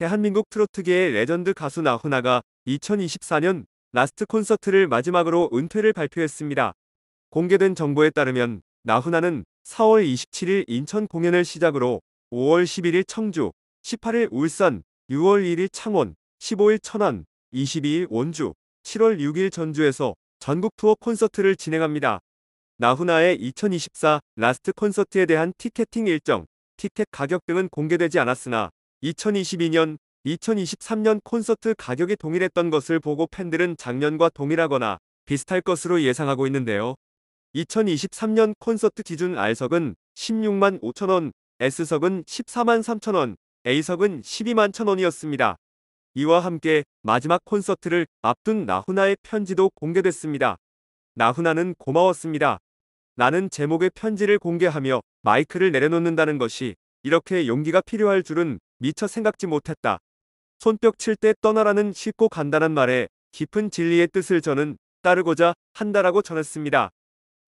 대한민국 트로트계의 레전드 가수 나훈아가 2024년 라스트 콘서트를 마지막으로 은퇴를 발표했습니다. 공개된 정보에 따르면 나훈아는 4월 27일 인천 공연을 시작으로 5월 11일 청주, 18일 울산, 6월 1일 창원, 15일 천안, 22일 원주, 7월 6일 전주에서 전국 투어 콘서트를 진행합니다. 나훈아의 2024 라스트 콘서트에 대한 티켓팅 일정, 티켓 가격 등은 공개되지 않았으나 2022년, 2023년 콘서트 가격이 동일했던 것을 보고 팬들은 작년과 동일하거나 비슷할 것으로 예상하고 있는데요. 2023년 콘서트 기준 R석은 16만 5천원, S석은 14만 3천원, A석은 12만 천원이었습니다. 이와 함께 마지막 콘서트를 앞둔 나훈아의 편지도 공개됐습니다. 나훈아는 고마웠습니다. 나는 제목의 편지를 공개하며 마이크를 내려놓는다는 것이 이렇게 용기가 필요할 줄은 미처 생각지 못했다. 손뼉 칠 때 떠나라는 쉽고 간단한 말에 깊은 진리의 뜻을 저는 따르고자 한다라고 전했습니다.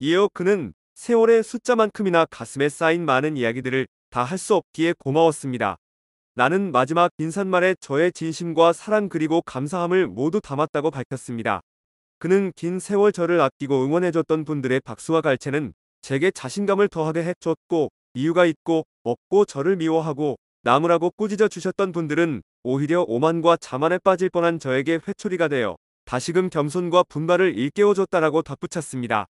이어 그는 세월의 숫자만큼이나 가슴에 쌓인 많은 이야기들을 다 할 수 없기에 고마웠습니다. 나는 마지막 인사말에 저의 진심과 사랑 그리고 감사함을 모두 담았다고 밝혔습니다. 그는 긴 세월 저를 아끼고 응원해줬던 분들의 박수와 갈채는 제게 자신감을 더하게 해줬고 이유가 있고 없고 저를 미워하고 나무라고 꾸짖어 주셨던 분들은 오히려 오만과 자만에 빠질 뻔한 저에게 회초리가 되어 다시금 겸손과 분발을 일깨워줬다라고 덧붙였습니다.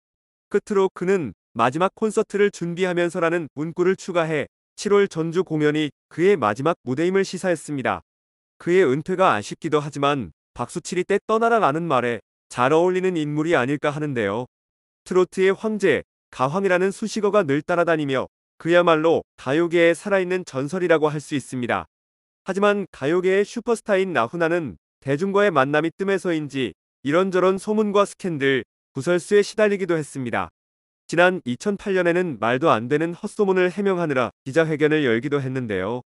끝으로 그는 마지막 콘서트를 준비하면서라는 문구를 추가해 7월 전주 공연이 그의 마지막 무대임을 시사했습니다. 그의 은퇴가 아쉽기도 하지만 박수칠이 때 떠나라라는 말에 잘 어울리는 인물이 아닐까 하는데요. 트로트의 황제, 가황이라는 수식어가 늘 따라다니며 그야말로 가요계의 살아있는 전설이라고 할 수 있습니다. 하지만 가요계의 슈퍼스타인 나훈아는 대중과의 만남이 뜸해서인지 이런저런 소문과 스캔들, 구설수에 시달리기도 했습니다. 지난 2008년에는 말도 안 되는 헛소문을 해명하느라 기자회견을 열기도 했는데요.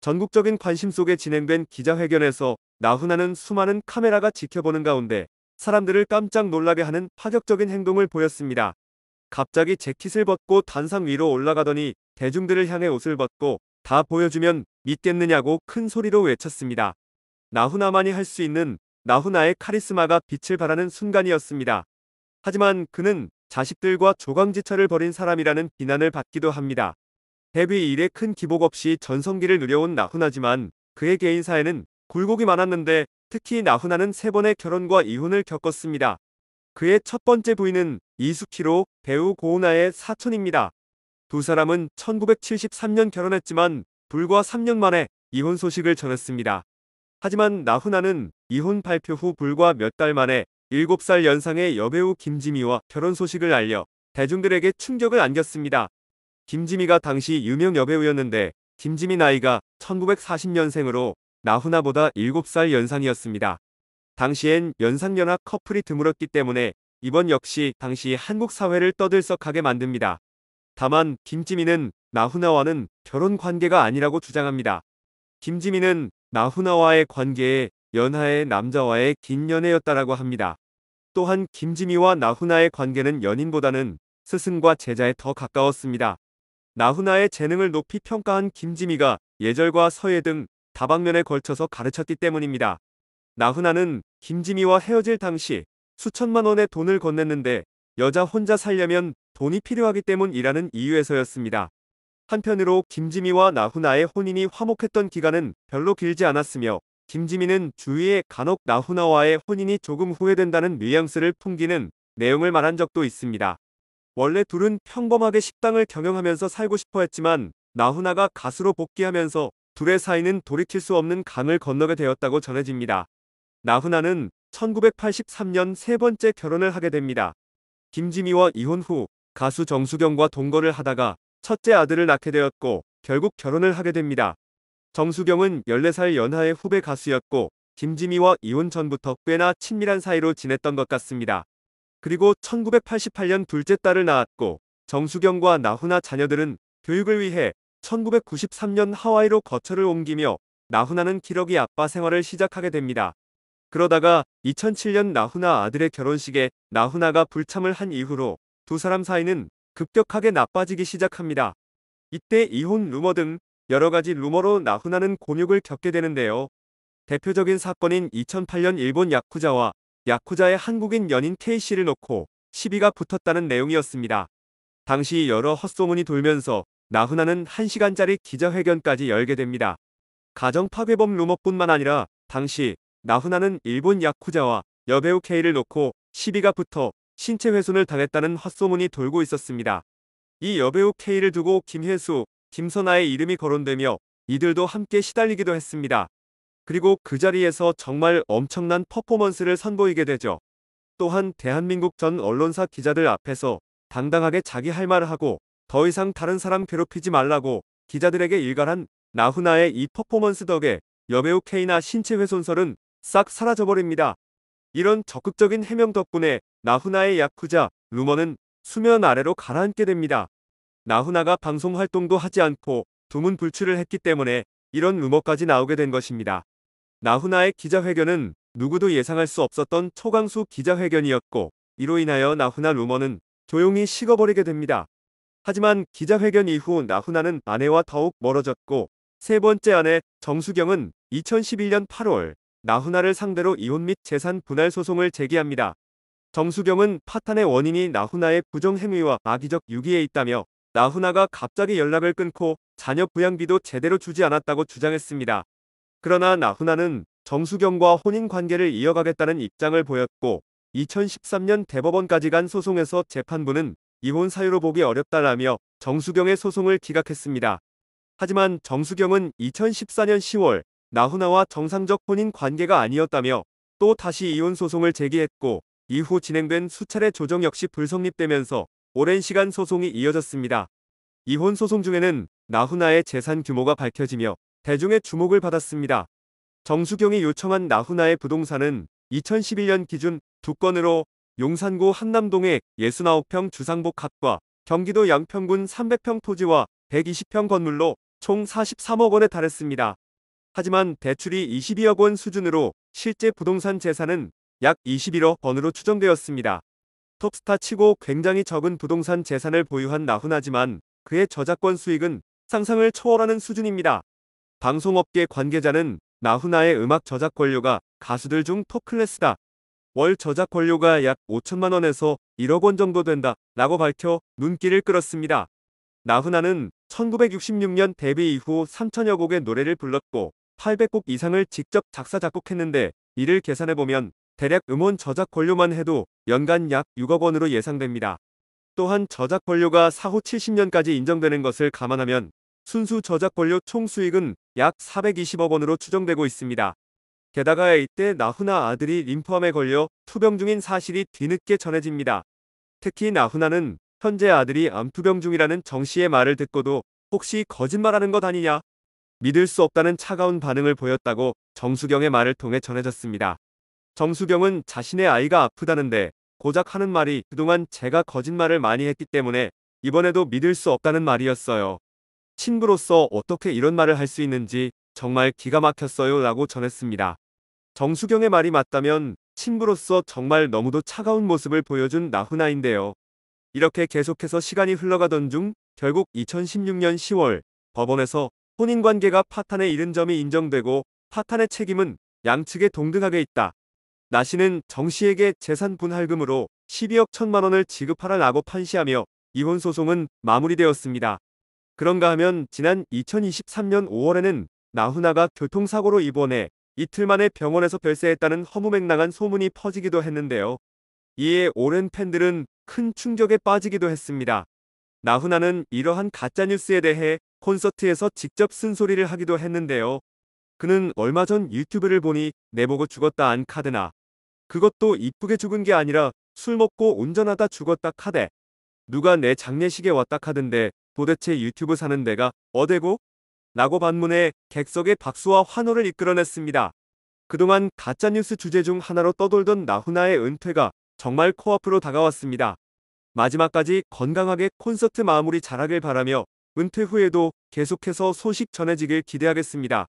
전국적인 관심 속에 진행된 기자회견에서 나훈아는 수많은 카메라가 지켜보는 가운데 사람들을 깜짝 놀라게 하는 파격적인 행동을 보였습니다. 갑자기 재킷을 벗고 단상 위로 올라가더니 대중들을 향해 옷을 벗고 다 보여주면 믿겠느냐고 큰 소리로 외쳤습니다. 나훈아만이 할 수 있는 나훈아의 카리스마가 빛을 발하는 순간이었습니다. 하지만 그는 자식들과 조강지처를 벌인 사람이라는 비난을 받기도 합니다. 데뷔 이래 큰 기복 없이 전성기를 누려온 나훈아지만 그의 개인사에는 굴곡이 많았는데 특히 나훈아는 세 번의 결혼과 이혼을 겪었습니다. 그의 첫 번째 부인은 이수키로 배우 고은아의 사촌입니다. 두 사람은 1973년 결혼했지만 불과 3년 만에 이혼 소식을 전했습니다. 하지만 나훈아는 이혼 발표 후 불과 몇 달 만에 7살 연상의 여배우 김지미와 결혼 소식을 알려 대중들에게 충격을 안겼습니다. 김지미가 당시 유명 여배우였는데 김지미 나이가 1940년생으로 나훈아보다 7살 연상이었습니다. 당시엔 연상연하 커플이 드물었기 때문에 이번 역시 당시 한국 사회를 떠들썩하게 만듭니다. 다만 김지민은 나훈아와는 결혼 관계가 아니라고 주장합니다. 김지민은 나훈아와의 관계에 연하의 남자와의 긴 연애였다라고 합니다. 또한 김지미와 나훈아의 관계는 연인보다는 스승과 제자에 더 가까웠습니다. 나훈아의 재능을 높이 평가한 김지미가 예절과 서예 등 다방면에 걸쳐서 가르쳤기 때문입니다. 나훈아는 김지미와 헤어질 당시 수천만 원의 돈을 건넸는데 여자 혼자 살려면 돈이 필요하기 때문이라는 이유에서였습니다. 한편으로 김지미와 나훈아의 혼인이 화목했던 기간은 별로 길지 않았으며 김지미는 주위에 간혹 나훈아와의 혼인이 조금 후회된다는 뉘앙스를 풍기는 내용을 말한 적도 있습니다. 원래 둘은 평범하게 식당을 경영하면서 살고 싶어 했지만 나훈아가 가수로 복귀하면서 둘의 사이는 돌이킬 수 없는 강을 건너게 되었다고 전해집니다. 나훈아는 1983년 세 번째 결혼을 하게 됩니다. 김지미와 이혼 후 가수 정수경과 동거를 하다가 첫째 아들을 낳게 되었고 결국 결혼을 하게 됩니다. 정수경은 14살 연하의 후배 가수였고 김지미와 이혼 전부터 꽤나 친밀한 사이로 지냈던 것 같습니다. 그리고 1988년 둘째 딸을 낳았고 정수경과 나훈아 자녀들은 교육을 위해 1993년 하와이로 거처를 옮기며 나훈아는 기러기 아빠 생활을 시작하게 됩니다. 그러다가 2007년 나훈아 아들의 결혼식에 나훈아가 불참을 한 이후로 두 사람 사이는 급격하게 나빠지기 시작합니다. 이때 이혼 루머 등 여러가지 루머로 나훈아는 곤욕을 겪게 되는데요. 대표적인 사건인 2008년 일본 야쿠자와 야쿠자의 한국인 연인 K씨를 놓고 시비가 붙었다는 내용이었습니다. 당시 여러 헛소문이 돌면서 나훈아는 1시간짜리 기자회견까지 열게 됩니다. 가정 파괴범 루머뿐만 아니라 당시 나훈아는 일본 야쿠자와 여배우 K를 놓고 시비가 붙어 신체 훼손을 당했다는 헛소문이 돌고 있었습니다. 이 여배우 K를 두고 김혜수, 김선아의 이름이 거론되며 이들도 함께 시달리기도 했습니다. 그리고 그 자리에서 정말 엄청난 퍼포먼스를 선보이게 되죠. 또한 대한민국 전 언론사 기자들 앞에서 당당하게 자기 할 말을 하고 더 이상 다른 사람 괴롭히지 말라고 기자들에게 일갈한 나훈아의 이 퍼포먼스 덕에 여배우 K나 신체 훼손설은 싹 사라져버립니다. 이런 적극적인 해명 덕분에 나훈아의 야쿠자 루머는 수면 아래로 가라앉게 됩니다. 나훈아가 방송 활동도 하지 않고 두문불출을 했기 때문에 이런 루머까지 나오게 된 것입니다. 나훈아의 기자회견은 누구도 예상할 수 없었던 초강수 기자회견이었고 이로 인하여 나훈아 루머는 조용히 식어버리게 됩니다. 하지만 기자회견 이후 나훈아는 아내와 더욱 멀어졌고 세 번째 아내 정수경은 2011년 8월 나훈아를 상대로 이혼 및 재산 분할 소송을 제기합니다. 정수경은 파탄의 원인이 나훈아의 부정행위와 악의적 유기에 있다며 나훈아가 갑자기 연락을 끊고 자녀 부양비도 제대로 주지 않았다고 주장했습니다. 그러나 나훈아는 정수경과 혼인관계를 이어가겠다는 입장을 보였고 2013년 대법원까지 간 소송에서 재판부는 이혼 사유로 보기 어렵다라며 정수경의 소송을 기각했습니다. 하지만 정수경은 2014년 10월 나훈아와 정상적 혼인 관계가 아니었다며 또 다시 이혼 소송을 제기했고 이후 진행된 수차례 조정 역시 불성립되면서 오랜 시간 소송이 이어졌습니다. 이혼 소송 중에는 나훈아의 재산 규모가 밝혀지며 대중의 주목을 받았습니다. 정수경이 요청한 나훈아의 부동산은 2011년 기준 두 건으로 용산구 한남동의 69평 주상복 합과 경기도 양평군 300평 토지와 120평 건물로 총 43억 원에 달했습니다. 하지만 대출이 22억 원 수준으로 실제 부동산 재산은 약 21억 원으로 추정되었습니다. 톱스타 치고 굉장히 적은 부동산 재산을 보유한 나훈아지만 그의 저작권 수익은 상상을 초월하는 수준입니다. 방송업계 관계자는 나훈아의 음악 저작 권료가 가수들 중톱 클래스다. 월 저작 권료가 약 5천만 원에서 1억 원 정도 된다. 라고 밝혀 눈길을 끌었습니다. 나훈아는 1966년 데뷔 이후 3천여 곡의 노래를 불렀고 800곡 이상을 직접 작사 작곡했는데 이를 계산해보면 대략 음원 저작 권료만 해도 연간 약 6억 원으로 예상됩니다. 또한 저작 권료가 사후 70년까지 인정되는 것을 감안하면 순수 저작 권료 총 수익은 약 420억 원으로 추정되고 있습니다. 게다가 이때 나훈아 아들이 림프암에 걸려 투병 중인 사실이 뒤늦게 전해집니다. 특히 나훈아는 현재 아들이 암투병 중이라는 정 씨의 말을 듣고도 혹시 거짓말하는 것 아니냐 믿을 수 없다는 차가운 반응을 보였다고 정수경의 말을 통해 전해졌습니다. 정수경은 자신의 아이가 아프다는데 고작 하는 말이 그동안 제가 거짓말을 많이 했기 때문에 이번에도 믿을 수 없다는 말이었어요. 친구로서 어떻게 이런 말을 할 수 있는지 정말 기가 막혔어요 라고 전했습니다. 정수경의 말이 맞다면 친구로서 정말 너무도 차가운 모습을 보여준 나훈아인데요. 이렇게 계속해서 시간이 흘러가던 중 결국 2016년 10월 법원에서 혼인관계가 파탄에 이른 점이 인정되고 파탄의 책임은 양측에 동등하게 있다. 나 씨는 정 씨에게 재산 분할금으로 12억 1 천만 원을 지급하라라고 판시하며 이혼 소송은 마무리되었습니다. 그런가 하면 지난 2023년 5월에는 나훈아가 교통사고로 입원해 이틀 만에 병원에서 별세했다는 허무맹랑한 소문이 퍼지기도 했는데요. 이에 오랜 팬들은 큰 충격에 빠지기도 했습니다. 나훈아는 이러한 가짜뉴스에 대해 콘서트에서 직접 쓴소리를 하기도 했는데요. 그는 얼마 전 유튜브를 보니 내보고 죽었다 안 카드나 그것도 이쁘게 죽은 게 아니라 술 먹고 운전하다 죽었다 카데 누가 내 장례식에 왔다 카든데 도대체 유튜브 사는 데가 어데고? 라고 반문해 객석의 박수와 환호를 이끌어냈습니다. 그동안 가짜뉴스 주제 중 하나로 떠돌던 나훈아의 은퇴가 정말 코앞으로 다가왔습니다. 마지막까지 건강하게 콘서트 마무리 잘하길 바라며 은퇴 후에도 계속해서 소식 전해지길 기대하겠습니다.